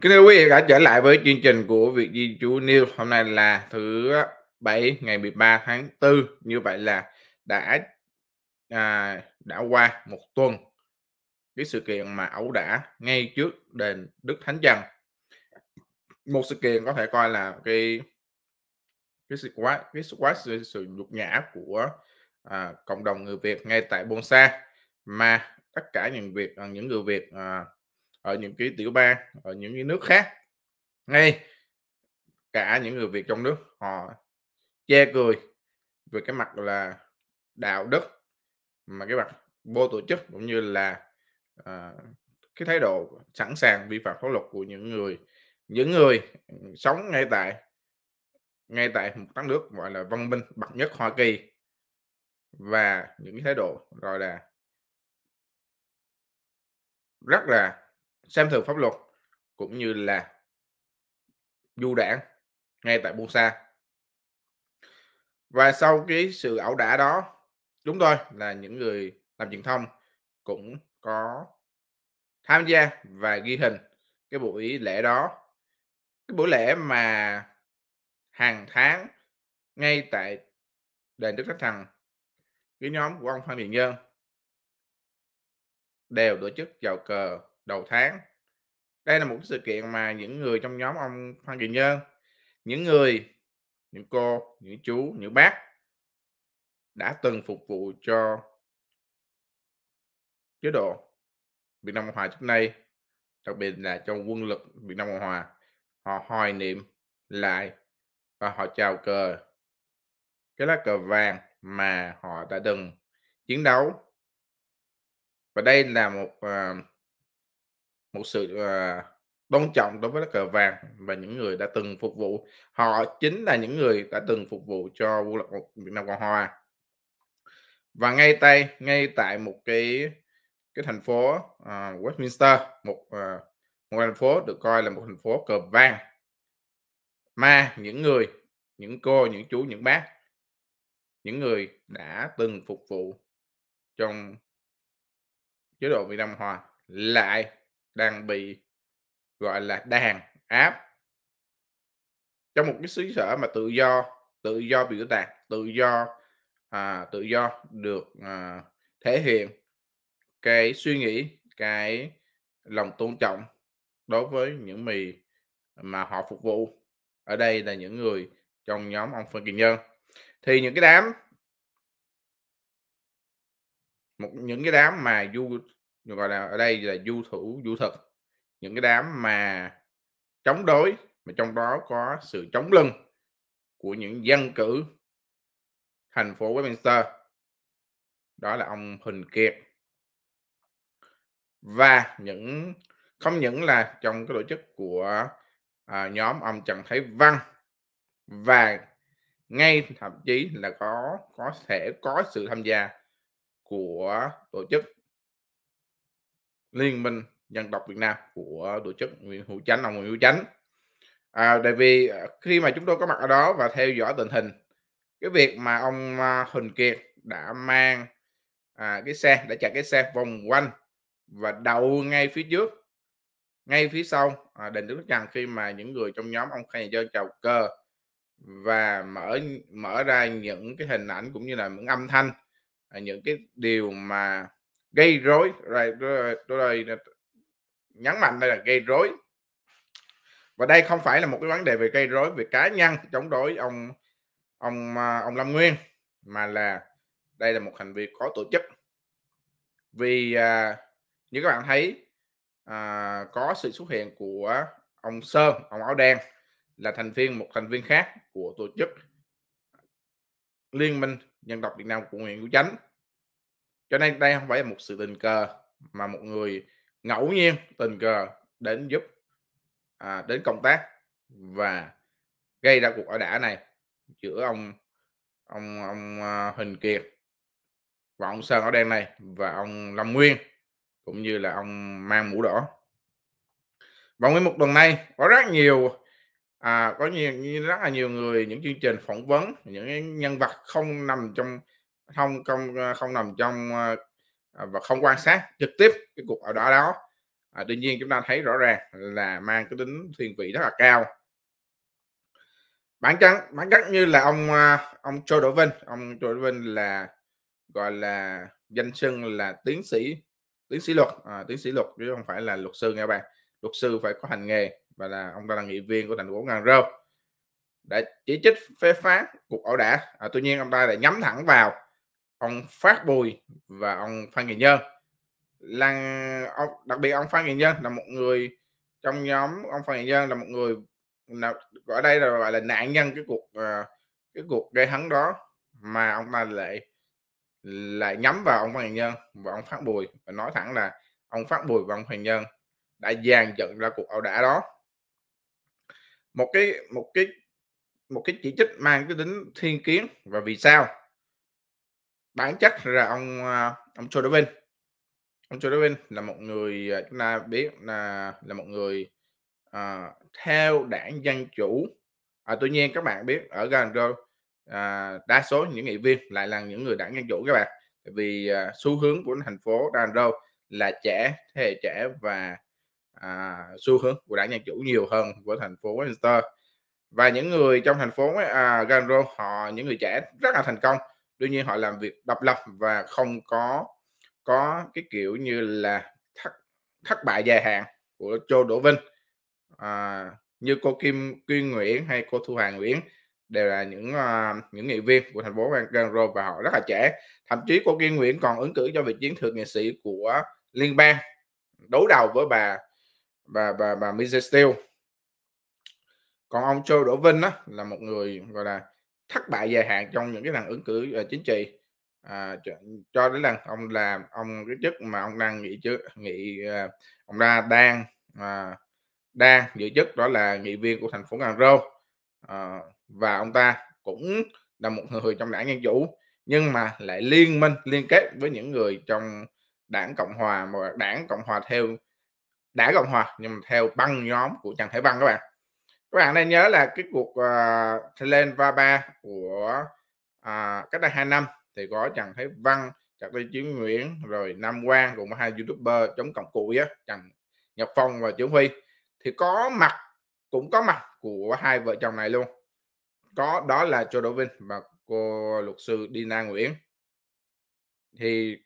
Kính thưa quý vị đã trở lại với chương trình của Việt Di Chú News. Hôm nay là thứ 7 ngày 13 tháng 4. Như vậy là đã à, đã qua một tuần cái sự kiện mà ẩu đả ngay trước đền Đức Thánh Trần. Một sự kiện có thể coi là cái cái sự quá cái sự quá sự, sự nhục nhã của à, cộng đồng người Việt ngay tại Bonsa mà tất cả những việc à, những người Việt à, ở những cái tiểu bang ở những cái nước khác ngay cả những người Việt trong nước họ che cười về cái mặt là đạo đức mà cái mặt vô tổ chức cũng như là à, cái thái độ sẵn sàng vi phạm pháp luật của những người những người sống ngay tại ngay tại một đất nước gọi là văn minh bậc nhất Hoa Kỳ và những cái thái độ gọi là rất là xem thường pháp luật cũng như là du đảng ngay tại buôn xa và sau cái sự ảo đả đó đúng rồi là những người làm truyền thông cũng có tham gia và ghi hình cái buổi lễ đó cái buổi lễ mà hàng tháng ngay tại đền Đức Thánh Thần cái nhóm của ông Phan điền Nhân đều tổ chức chào cờ đầu tháng. Đây là một sự kiện mà những người trong nhóm ông Phan Kỳ Nhơn, những người, những cô, những chú, những bác đã từng phục vụ cho chế độ Việt Nam Cộng Hòa trước nay, đặc biệt là trong quân lực Việt Nam Cộng Hòa. Họ hoài niệm lại và họ chào cờ cái lá cờ vàng mà họ đã từng chiến đấu và đây là một uh, một sự uh, tôn trọng đối với lá cờ vàng và những người đã từng phục vụ họ chính là những người đã từng phục vụ cho quân lạc Việt Nam Cộng Hòa và ngay tay ngay tại một cái cái thành phố uh, Westminster một uh, một thành phố được coi là một thành phố cờ vàng mà những người những cô những chú những bác những người đã từng phục vụ trong chế độ Việt Nam Hòa lại đang bị gọi là đàn áp trong một cái xứ sở mà tự do tự do biểu đạt tự do à, tự do được à, thể hiện cái suy nghĩ cái lòng tôn trọng đối với những mì mà họ phục vụ ở đây là những người trong nhóm ông Phan Kiền Nhân thì những cái đám một những cái đám mà du gọi là ở đây là du thủ du thực những cái đám mà chống đối mà trong đó có sự chống lưng của những dân cử thành phố Westminster đó là ông Huỳnh Kiệt và những không những là trong cái tổ chức của à, nhóm ông Trần Thái Văn và ngay thậm chí là có có thể có sự tham gia của tổ chức Liên minh Dân tộc Việt Nam của tổ chức Nguyễn Hữu Chánh ông Nguyễn Hữu Chánh à, tại vì ờ, khi mà chúng tôi có mặt ở đó và theo dõi tình hình cái việc mà ông à, Huỳnh Kiệt đã mang à, cái xe đã chạy cái xe vòng quanh và đậu ngay phía trước ngay phía sau à, đền đức trần khi mà những người trong nhóm ông khai chơi chào cờ và mở mở ra những cái hình ảnh cũng như là những âm thanh à, những cái điều mà gây rối rồi rồi, rồi nhấn mạnh đây là gây rối và đây không phải là một cái vấn đề về gây rối về cá nhân chống đối ông ông à, ông Lâm Nguyên mà là đây là một hành vi có tổ chức vì à, như các bạn thấy à, có sự xuất hiện của ông Sơn ông áo đen là thành viên một thành viên khác của tổ chức Liên minh Nhân tộc Việt Nam của Nguyễn Hữu Chánh cho nên đây không phải là một sự tình cờ mà một người ngẫu nhiên tình cờ đến giúp à, đến công tác và gây ra cuộc ở đả này giữa ông ông ông à, Huỳnh Kiệt và ông Sơn ở đen này và ông Lâm Nguyên cũng như là ông mang mũ đỏ và nguyên một tuần này có rất nhiều à, có nhiều rất là nhiều người những chương trình phỏng vấn những nhân vật không nằm trong không không ờ, không nằm trong ờ, à, và không quan sát trực tiếp cái cuộc ở đó đó à, tuy nhiên chúng ta thấy rõ ràng là mang cái tính thiên vị rất là cao bản chất bản chất như là ông ờ, ông Châu Đỗ Vinh ông Châu Đỗ Vinh là gọi là danh xưng là tiến sĩ tiến sĩ luật à, tiến sĩ luật chứ không phải là luật sư nghe bạn luật sư phải có hành nghề và là ông ta là nghị viên của thành phố Ngàn Râu đã chỉ trích phê phán cuộc ẩu đả à, tuy nhiên ông ta lại nhắm thẳng vào ông Phát Bùi và ông Phan Kỳ Nhân là ông đặc biệt ông Phan Kỳ Nhân là một người trong nhóm ông Phan Kỳ Nhân là một người là ở đây là gọi là nạn nhân cái cuộc ờ, cái cuộc gây hấn đó mà ông ta lại lại nhắm vào ông Phan Kỳ Nhân và ông Phát Bùi và nói thẳng là ông Phát Bùi và ông Phan Nhân đã dàn dựng ra cuộc ẩu đả đó một cái một cái một cái chỉ trích mang cái tính thiên kiến và vì sao bản chất là ông ờ, ông Joe Devin ông Joe Devin là một người ờ, chúng ta biết là là một người à, theo đảng dân chủ à, tuy nhiên các bạn biết ở gần rồi à, đa số những nghị viên lại là những người đảng dân chủ các bạn vì à, xu hướng của thành phố Đan là trẻ thế hệ trẻ và à, xu hướng của đảng dân chủ nhiều hơn của thành phố Westminster và những người trong thành phố à, Ganro họ những người trẻ rất là thành công đương nhiên họ làm việc độc lập và không có có cái kiểu như là thất thất bại dài hạn của Châu Đỗ Vinh à, như cô Kim Quyên Nguyễn hay cô Thu hoàng Nguyễn đều là những uh, những nghị viên của thành phố Gan Rô và họ rất là trẻ thậm chí cô Kim Nguyễn còn ứng cử cho vị chiến thượng nghị sĩ của liên bang đấu đầu với bà bà bà bà Mrs. Steele còn ông Châu Đỗ Vinh đó là một người gọi là thất bại dài hạn trong những cái lần ứng cử uh, chính trị à, cho, cho đến lần ông làm ông cái chức mà ông đang nghỉ trước nghỉ uh, ông ra đang à, đang giữ chức đó là nghị viên của thành phố Cần Rô à, và ông ta cũng là một người trong đảng Dân Chủ nhưng mà lại liên minh liên kết với những người trong đảng Cộng Hòa mà đảng Cộng Hòa theo đảng Cộng Hòa nhưng mà theo băng nhóm của Trần Thế băng các bạn các bạn nên nhớ là cái cuộc uh, ờ, lên va ba của uh, cách đây hai năm thì có chẳng thấy Văn chặt đi Chiến Nguyễn rồi Nam Quang cùng hai youtuber chống cộng cụi á Trần Nhật Phong và Trưởng Huy thì có mặt cũng có mặt của hai vợ chồng này luôn có đó là cho Đỗ Vinh và cô luật sư Dina Nguyễn thì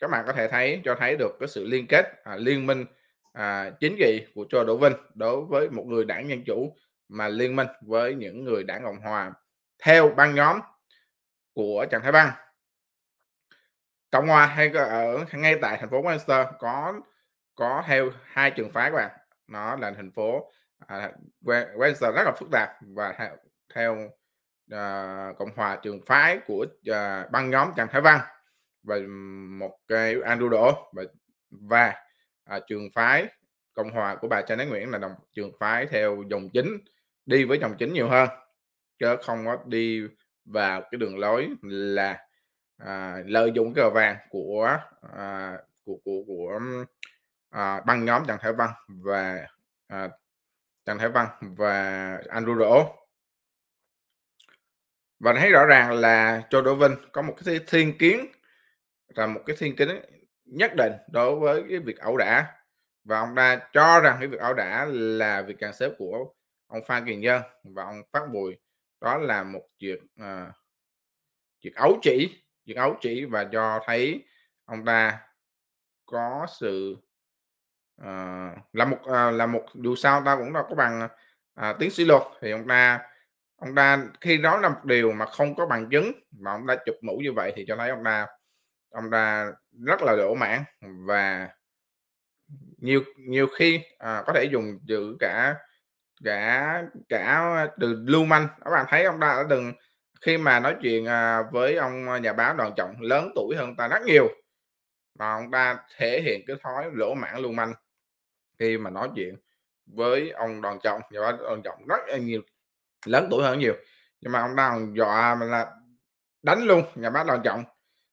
các bạn có thể thấy cho thấy được cái sự liên kết à, liên minh à, chính trị của cho Đỗ Vinh đối với một người đảng dân chủ mà liên minh với những người đảng cộng hòa theo băng nhóm của Trần Thái băng cộng hòa hay ở ngay tại thành phố Manchester có có theo hai trường phái các bạn nó là thành phố à, Manchester rất là phức tạp và theo, theo à, cộng hòa trường phái của à, băng nhóm Trần Thái băng và một cái Andrew Đỗ và, và à, trường phái cộng hòa của bà Trần Ái Nguyễn là đồng trường phái theo dòng chính đi với dòng chính nhiều hơn chứ không có đi vào cái đường lối là à, lợi dụng cờ vàng của à, của của của à, băng nhóm Trần Thái Văn và à, Đặng Thái Văn và Andrew Đỗ và thấy rõ ràng là Châu Đỗ Vinh có một cái thiên kiến là một cái thiên kiến nhất định đối với cái việc ẩu đả và ông ta cho rằng cái việc ẩu đả là việc càng xếp của ông Phan Kiền Dân và ông Phát Bùi đó là một chuyện uh, à, việc ấu chỉ chuyện ấu chỉ và do thấy ông ta có sự uh, là một uh, là một dù sao ta cũng đâu có bằng uh, tiến sĩ luật thì ông ta ông ta khi đó là một điều mà không có bằng chứng mà ông ta chụp mũ như vậy thì cho thấy ông ta ông ta rất là lỗ mãn và nhiều nhiều khi à, có thể dùng giữ cả cả cả ờ, từ lưu manh các bạn thấy ông ta đã từng khi mà nói chuyện ờ, với ông ờ, nhà báo đoàn trọng lớn tuổi hơn ta rất nhiều mà ông ta thể hiện cái thói lỗ mãn lưu manh khi mà nói chuyện với ông đoàn trọng nhà báo đoàn trọng rất nhiều lớn tuổi hơn nhiều nhưng mà ông ta còn dọa mà là đánh luôn nhà báo đoàn trọng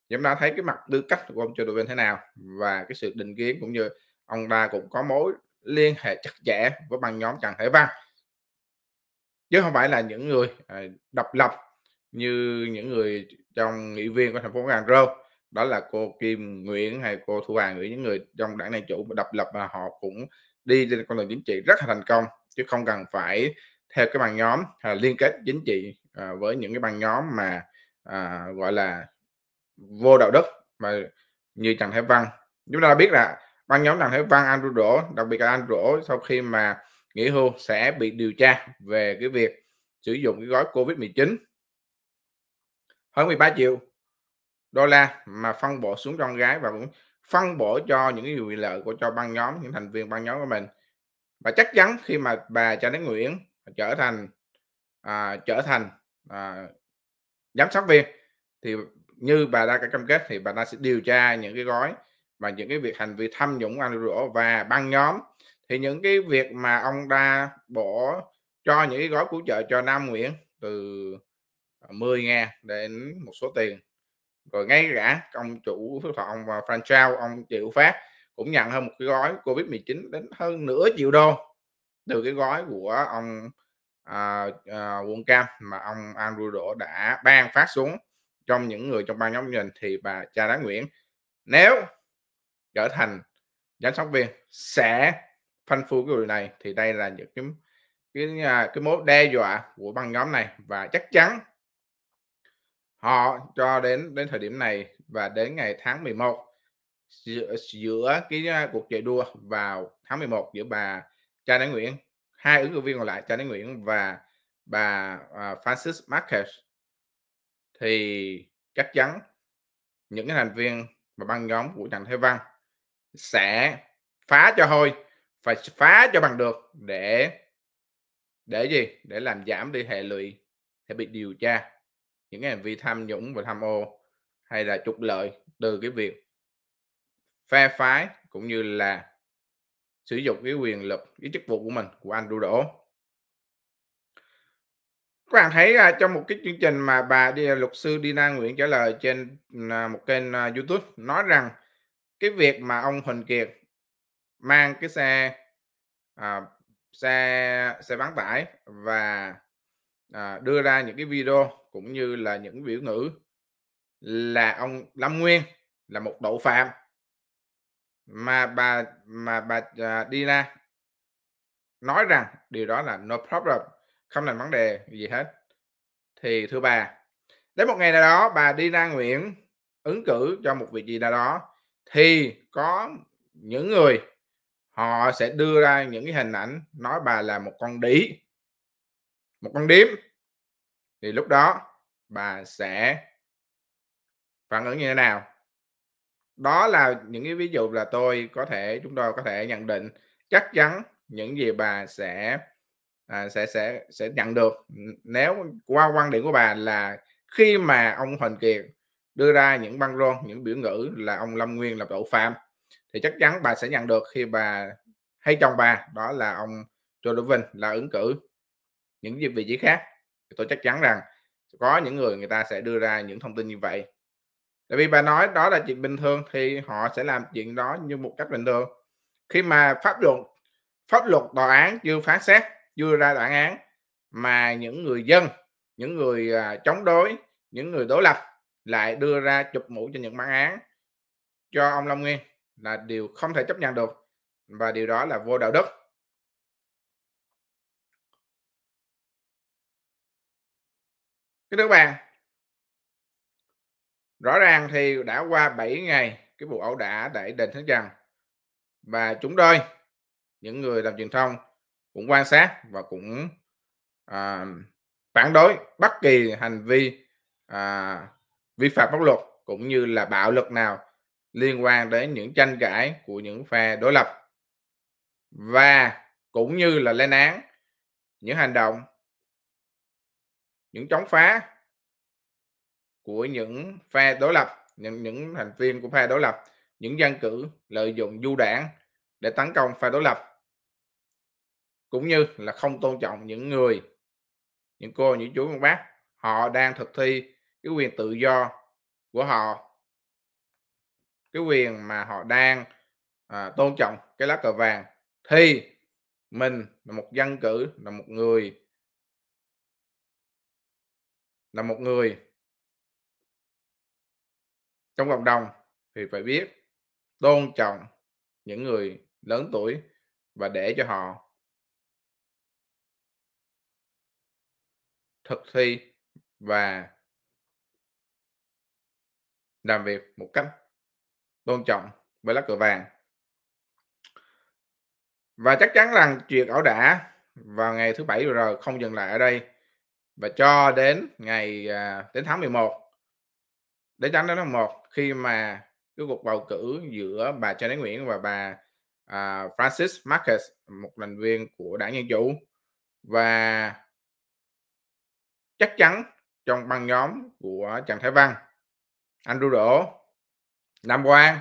chúng ta thấy cái mặt tư cách của ông Joe Dolan thế nào và cái sự định kiến cũng như ông ta cũng có mối liên hệ chặt chẽ với băng nhóm Trần Hải Văn chứ không phải là những người à, độc lập như những người trong nghị viên của thành phố Cần Rơ đó là cô Kim Nguyễn hay cô Thu Hoàng những người trong đảng này chủ độc lập mà họ cũng đi lên con đường chính trị rất là thành công chứ không cần phải theo cái băng nhóm à, liên kết chính trị à, với những cái băng nhóm mà à, gọi là vô đạo đức mà như Trần Thái Văn chúng ta biết là băng nhóm đặng thế văn andrew đỗ đặc biệt là andrew đỗ sau khi mà nghỉ hưu sẽ bị điều tra về cái việc sử dụng cái gói covid 19 hơn 13 triệu đô la mà phân bổ xuống con gái và cũng phân bổ cho những cái quyền lợi của cho băng nhóm những thành viên băng nhóm của mình và chắc chắn khi mà bà cho đến Nguyễn trở thành à, trở thành à, giám sát viên thì như bà đã cam kết thì bà ta sẽ điều tra những cái gói và những cái việc hành vi tham nhũng ăn rửa và băng nhóm thì những cái việc mà ông ta bỏ cho những cái gói cứu trợ cho Nam Nguyễn từ 10 ờ, ngàn đến một số tiền rồi ngay cả ông chủ phước thọ và franchise ông triệu phát cũng nhận hơn một cái gói covid 19 đến hơn nửa triệu đô từ cái gói của ông à, à, quận cam mà ông Andrew Đỗ đã ban phát xuống trong những người trong ban nhóm nhìn thì bà cha đá Nguyễn nếu trở thành giám sát viên sẽ phanh phui cái điều này thì đây là những cái cái à, cái mối đe dọa của băng nhóm này và chắc chắn họ cho đến đến thời điểm này và đến ngày tháng 11 giữa, giữa cái à, cuộc chạy đua vào tháng 11 giữa bà Cha Đế Nguyễn hai ứng cử viên còn lại Cha Đế Nguyễn và bà uh, Francis Marquez thì chắc chắn những cái thành viên và băng nhóm của Trần Thế Văn sẽ phá cho hôi phải phá cho bằng được để để gì để làm giảm đi hệ lụy sẽ bị điều tra những hành vi tham nhũng và tham ô hay là trục lợi từ cái việc phe phái cũng như là sử dụng cái quyền lực cái chức vụ của mình của anh đu đổ các bạn thấy uh, trong một cái chương trình mà bà đi luật sư Dina Nguyễn trả lời trên uh, một kênh uh, YouTube nói rằng cái việc mà ông Huỳnh Kiệt mang cái xe à, xe xe bán tải và à, đưa ra những cái video cũng như là những biểu ngữ là ông Lâm Nguyên là một đậu phạm mà bà mà bà à, đi ra nói rằng điều đó là no problem không là vấn đề gì hết thì thưa bà đến một ngày nào đó bà đi ra nguyện ứng cử cho một việc gì nào đó thì có những người họ sẽ đưa ra những cái hình ảnh nói bà là một con đĩ một con điếm thì lúc đó bà sẽ phản ứng như thế nào đó là những cái ví dụ là tôi có thể chúng tôi có thể nhận định chắc chắn những gì bà sẽ à, sẽ sẽ sẽ nhận được nếu qua quan điểm của bà là khi mà ông Huỳnh Kiệt đưa ra những băng rôn những biểu ngữ là ông Lâm Nguyên là tội phạm thì chắc chắn bà sẽ nhận được khi bà hay chồng bà đó là ông Joe Vinh là ứng cử những vị trí khác thì tôi chắc chắn rằng có những người người ta sẽ đưa ra những thông tin như vậy tại vì bà nói đó là chuyện bình thường thì họ sẽ làm chuyện đó như một cách bình thường khi mà pháp luật pháp luật tòa án chưa phán xét chưa ra bản án mà những người dân những người à, chống đối những người đối lập lại đưa ra chụp mũ cho những bản án cho ông Long Nguyên là điều không thể chấp nhận được và điều đó là vô đạo đức Kính thưa các bạn, rõ ràng thì đã qua 7 ngày cái vụ ẩu đả để đền Thánh Trần và chúng tôi những người làm truyền thông cũng quan sát và cũng à, phản đối bất kỳ hành vi à, vi phạm pháp luật cũng như là bạo lực nào liên quan đến những tranh cãi của những phe đối lập và cũng như là lên án những hành động những chống phá của những phe đối lập những những thành viên của phe đối lập những dân cử lợi dụng du đảng để tấn công phe đối lập cũng như là không tôn trọng những người những cô những chú những bác họ đang thực thi cái quyền tự do của họ cái quyền mà họ đang à, tôn trọng cái lá cờ vàng thì mình là một dân cử là một người là một người trong cộng đồng thì phải biết tôn trọng những người lớn tuổi và để cho họ thực thi và làm việc một cách tôn trọng với lá cờ vàng và chắc chắn rằng chuyện ảo đả vào ngày thứ bảy rồi không dừng lại ở đây và cho đến ngày à, đến tháng 11 đến tháng đến tháng một khi mà cái cuộc bầu cử giữa bà Trần Nguyễn và bà à, Francis Marcus một thành viên của đảng nhân Chủ và chắc chắn trong băng nhóm của Trần Thái Văn anh đu đỗ nam quang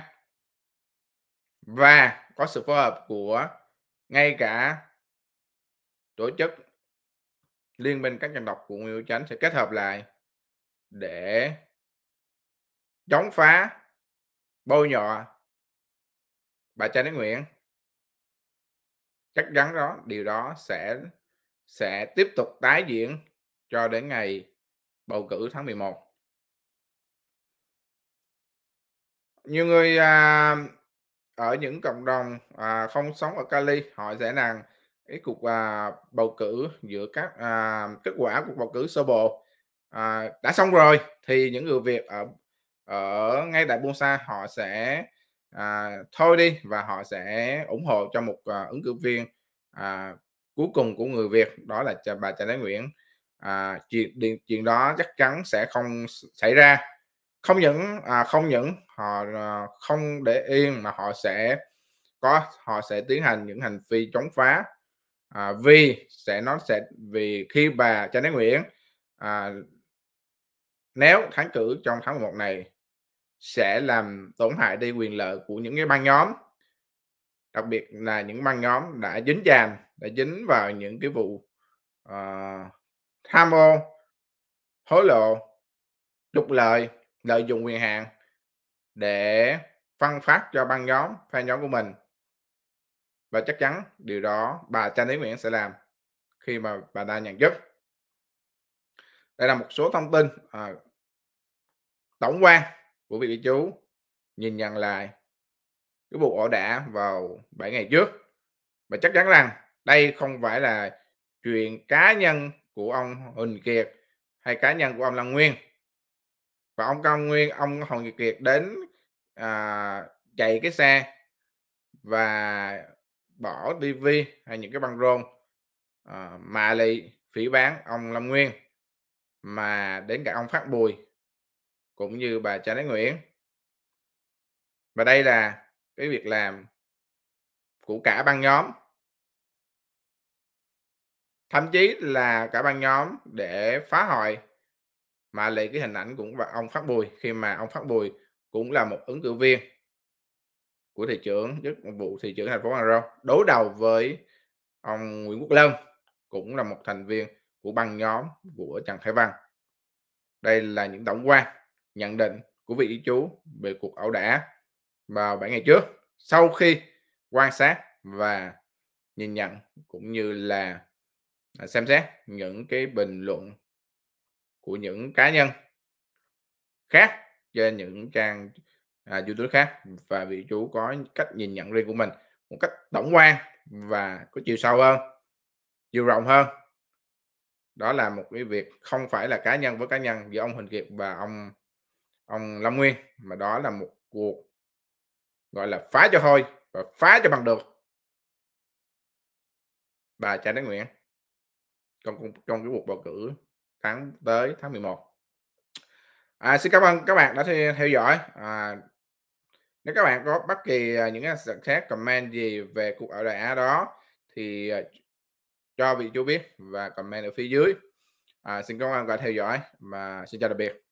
và có sự phối hợp của ngay cả tổ chức liên minh các dân tộc của Nguyễn Chánh sẽ kết hợp lại để chống phá bôi nhọ bà cha Đức Nguyễn chắc chắn đó điều đó sẽ sẽ tiếp tục tái diễn cho đến ngày bầu cử tháng 11 nhiều người à, ở những cộng đồng à, không sống ở Cali họ dễ nàng cái cuộc à, bầu cử giữa các à, kết quả cuộc bầu cử sơ bộ à, đã xong rồi thì những người Việt ở ở ngay tại Buôn Sa họ sẽ à, thôi đi và họ sẽ ủng hộ cho một à, ứng cử viên à, cuối cùng của người Việt đó là bà Trần Thái Nguyễn à, chuyện chuyện đó chắc chắn sẽ không xảy ra không những à, không những họ à, không để yên mà họ sẽ có họ sẽ tiến hành những hành vi chống phá à, vì sẽ nó sẽ vì khi bà Trần Thái Nguyễn à, nếu thắng cử trong tháng 11 này sẽ làm tổn hại đi quyền lợi của những cái băng nhóm đặc biệt là những băng nhóm đã dính dàn đã dính vào những cái vụ uh, tham ô hối lộ trục lợi lợi dụng quyền hạn để phân phát cho băng nhóm fan nhóm của mình và chắc chắn điều đó bà Trang Thúy Nguyễn sẽ làm khi mà bà ta nhận chức đây là một số thông tin à, tổng quan của vị chú nhìn nhận lại cái vụ ổ đả vào 7 ngày trước và chắc chắn rằng đây không phải là chuyện cá nhân của ông Huỳnh Kiệt hay cá nhân của ông Lâm Nguyên và ông cao nguyên ông hồ nhật kiệt đến à, chạy cái xe và bỏ tv hay những cái băng rôn à, mà lại phỉ bán ông lâm nguyên mà đến cả ông phát bùi cũng như bà cha đấy nguyễn và đây là cái việc làm của cả băng nhóm thậm chí là cả băng nhóm để phá hoại mà lấy cái hình ảnh cũng và ông Phát Bùi khi mà ông Phát Bùi cũng là một ứng cử viên của thị trưởng chức vụ thị trưởng thành phố Hà Rau đối đầu với ông Nguyễn Quốc Lâm cũng là một thành viên của băng nhóm của Trần Thái Văn đây là những tổng quan nhận định của vị chú về cuộc ẩu đả vào 7 ngày trước sau khi quan sát và nhìn nhận cũng như là à, xem xét những cái bình luận của những cá nhân khác trên những trang à, YouTube khác và vị chủ có cách nhìn nhận riêng của mình một cách tổng quan và có chiều sâu hơn chiều rộng hơn đó là một cái việc không phải là cá nhân với cá nhân giữa ông Huỳnh Kiệt và ông ông Lâm Nguyên mà đó là một cuộc gọi là phá cho thôi và phá cho bằng được bà Trà Đất Nguyễn trong trong cái cuộc bầu cử tháng tới tháng 11 à, xin cảm ơn các bạn đã theo dõi à, nếu các bạn có bất kỳ à, những cái khác comment gì về cuộc ẩu đả đó thì à, cho vị chú biết và comment ở phía dưới à, xin cảm ơn và theo dõi và xin chào đặc biệt